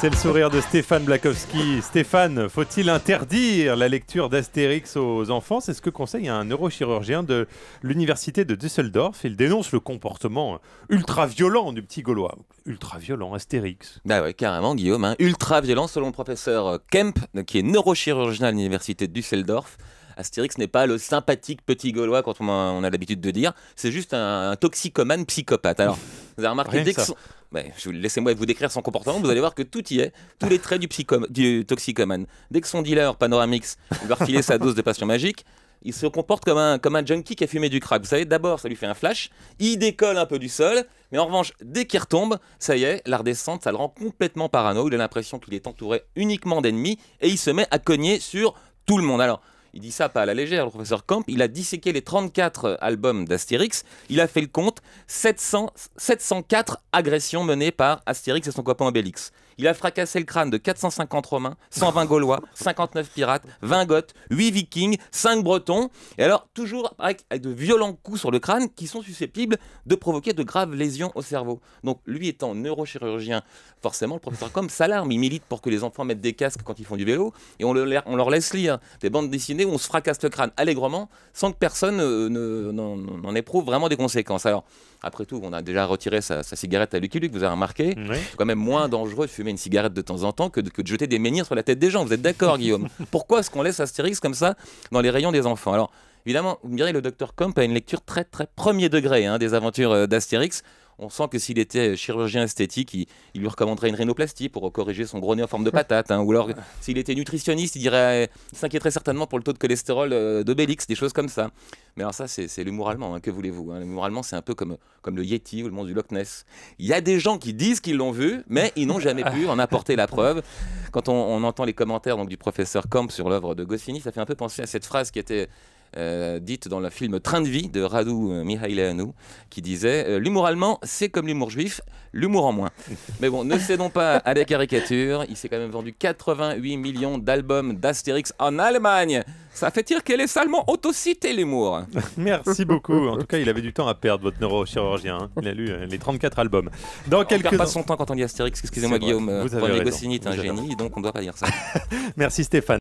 C'est le sourire de Stéphane Blakowski. Stéphane, faut-il interdire la lecture d'Astérix aux enfants C'est ce que conseille un neurochirurgien de l'université de Düsseldorf. Il dénonce le comportement ultra-violent du petit Gaulois. Ultra-violent, Astérix. Bah oui, carrément, Guillaume. Hein. Ultra-violent, selon le professeur Kemp, qui est neurochirurgien à l'université de Düsseldorf. Astérix n'est pas le sympathique petit Gaulois quand on a, l'habitude de dire. C'est juste un, toxicoman toxicomane psychopathe. Alors, vous avez remarqué, dès que. son... Ben, laissez-moi vous décrire son comportement, vous allez voir que tout y est, tous les traits du, psychom... du toxicomane. Dès que son dealer, Panoramix, va refiler sa dose de passion magique, il se comporte comme un, comme junkie qui a fumé du crack. Vous savez, d'abord, ça lui fait un flash, il décolle un peu du sol, mais en revanche, dès qu'il retombe, ça y est, la redescente, ça le rend complètement parano. Il a l'impression qu'il est entouré uniquement d'ennemis et il se met à cogner sur tout le monde. Alors, il dit ça pas à la légère, le professeur Camp, il a disséqué les 34 albums d'Astérix, il a fait le compte, 700, 704 agressions menées par Astérix et son copain Obélix. Il a fracassé le crâne de 450 Romains, 120 Gaulois, 59 Pirates, 20 Goths, 8 Vikings, 5 Bretons, et alors toujours avec, de violents coups sur le crâne qui sont susceptibles de provoquer de graves lésions au cerveau. Donc lui étant neurochirurgien, forcément le professeur Camp s'alarme, il milite pour que les enfants mettent des casques quand ils font du vélo, et on, on leur laisse lire des bandes dessinées on se fracasse le crâne allègrement sans que personne euh, n'en éprouve vraiment des conséquences. Alors, après tout, on a déjà retiré sa, cigarette à Lucky Luke, vous avez remarqué. C'est quand même moins dangereux de fumer une cigarette de temps en temps que de, jeter des menhirs sur la tête des gens. Vous êtes d'accord, Guillaume Pourquoi est-ce qu'on laisse Astérix comme ça dans les rayons des enfants Alors, évidemment, vous me direz, le docteur Comp a une lecture très, très premier degré hein, des aventures euh, d'Astérix on sent que s'il était euh, chirurgien esthétique, il, lui recommanderait une rhinoplastie pour corriger son gros nez en forme de patate. Hein, ou alors, s'il était nutritionniste, il dirait, s'inquiéterait certainement pour le taux de cholestérol euh, d'Obélix, des choses comme ça. Mais alors ça, c'est l'humour allemand, hein, que voulez-vous hein. L'humour allemand, c'est un peu comme, comme le Yeti ou le monde du Loch Ness. Il y a des gens qui disent qu'ils l'ont vu, mais ils n'ont jamais pu en apporter la preuve. Quand on, entend les commentaires donc, du professeur Camp sur l'œuvre de Goscinny, ça fait un peu penser à cette phrase qui était euh, dite dans le film Train de vie de Radu euh, Mihailanu, qui disait euh, L'humour allemand, c'est comme l'humour juif, l'humour en moins. Mais bon, ne cédons pas à la caricatures. Il s'est quand même vendu 88 millions d'albums d'Astérix en Allemagne. Ça fait dire qu'elle est salement autocité, l'humour. Merci beaucoup. En tout cas, il avait du temps à perdre, votre neurochirurgien. Hein. Il a lu les 34 albums. Dans on cas perd pas son temps quand on dit Astérix. Excusez-moi, Guillaume. Vous avez Goscinny est un génie, donc on ne doit pas dire ça. Merci, Stéphane.